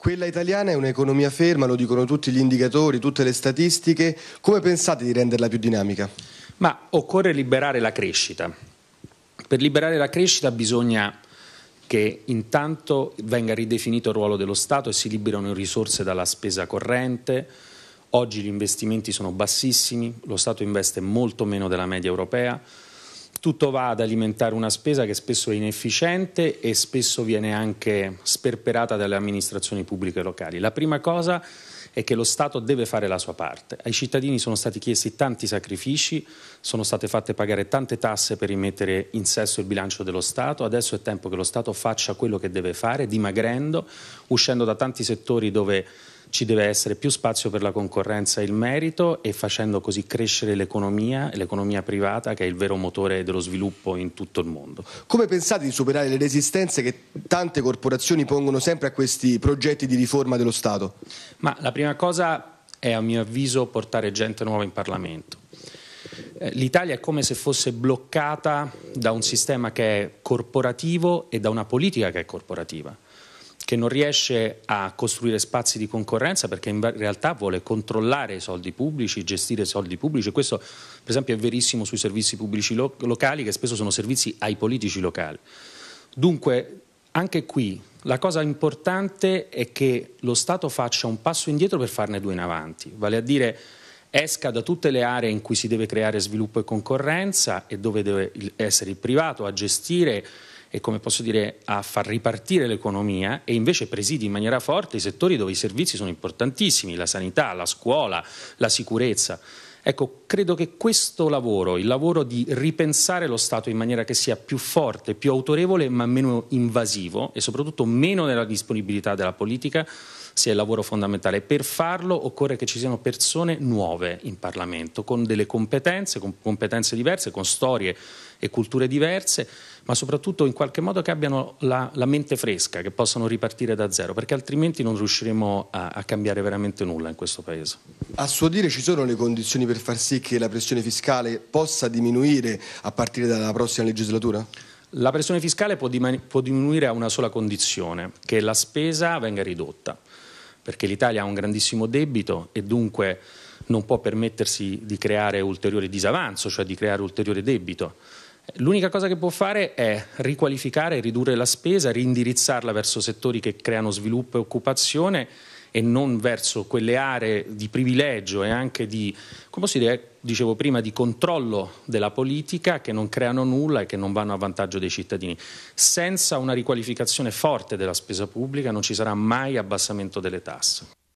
Quella italiana è un'economia ferma, lo dicono tutti gli indicatori, tutte le statistiche. Come pensate di renderla più dinamica? Ma occorre liberare la crescita. Per liberare la crescita bisogna che intanto venga ridefinito il ruolo dello Stato e si liberano risorse dalla spesa corrente. Oggi gli investimenti sono bassissimi, lo Stato investe molto meno della media europea tutto va ad alimentare una spesa che spesso è inefficiente e spesso viene anche sperperata dalle amministrazioni pubbliche locali. La prima cosa è che lo Stato deve fare la sua parte. Ai cittadini sono stati chiesti tanti sacrifici, sono state fatte pagare tante tasse per rimettere in sesto il bilancio dello Stato, adesso è tempo che lo Stato faccia quello che deve fare, dimagrendo, uscendo da tanti settori dove ci deve essere più spazio per la concorrenza e il merito e facendo così crescere l'economia, l'economia privata che è il vero motore dello sviluppo in tutto il mondo. Come pensate di superare le resistenze che tante corporazioni pongono sempre a questi progetti di riforma dello Stato? Ma la prima cosa è a mio avviso portare gente nuova in Parlamento. Eh, L'Italia è come se fosse bloccata da un sistema che è corporativo e da una politica che è corporativa che non riesce a costruire spazi di concorrenza perché in realtà vuole controllare i soldi pubblici, gestire i soldi pubblici. Questo per esempio è verissimo sui servizi pubblici lo- locali che spesso sono servizi ai politici locali. Dunque anche qui la cosa importante è che lo Stato faccia un passo indietro per farne due in avanti, vale a dire esca da tutte le aree in cui si deve creare sviluppo e concorrenza e dove deve essere il privato a gestire e come posso dire a far ripartire l'economia e invece presidi in maniera forte i settori dove i servizi sono importantissimi, la sanità, la scuola, la sicurezza. Ecco, credo che questo lavoro, il lavoro di ripensare lo Stato in maniera che sia più forte, più autorevole, ma meno invasivo e soprattutto meno nella disponibilità della politica, sia il lavoro fondamentale. Per farlo occorre che ci siano persone nuove in Parlamento, con delle competenze, con competenze diverse, con storie e culture diverse, ma soprattutto in qualche modo che abbiano la, la mente fresca, che possano ripartire da zero, perché altrimenti non riusciremo a, a cambiare veramente nulla in questo Paese. A suo dire ci sono le condizioni per far sì che la pressione fiscale possa diminuire a partire dalla prossima legislatura? La pressione fiscale può, può, diminuire a una sola condizione, che la spesa venga ridotta, perché l'Italia ha un grandissimo debito e dunque non può permettersi di creare ulteriore disavanzo, cioè di creare ulteriore debito. L'unica cosa che può fare è riqualificare, ridurre la spesa, rindirizzarla verso settori che creano sviluppo e occupazione e non verso quelle aree di privilegio e anche di, come si dicevo prima, di controllo della politica che non creano nulla e che non vanno a vantaggio dei cittadini. Senza una riqualificazione forte della spesa pubblica non ci sarà mai abbassamento delle tasse.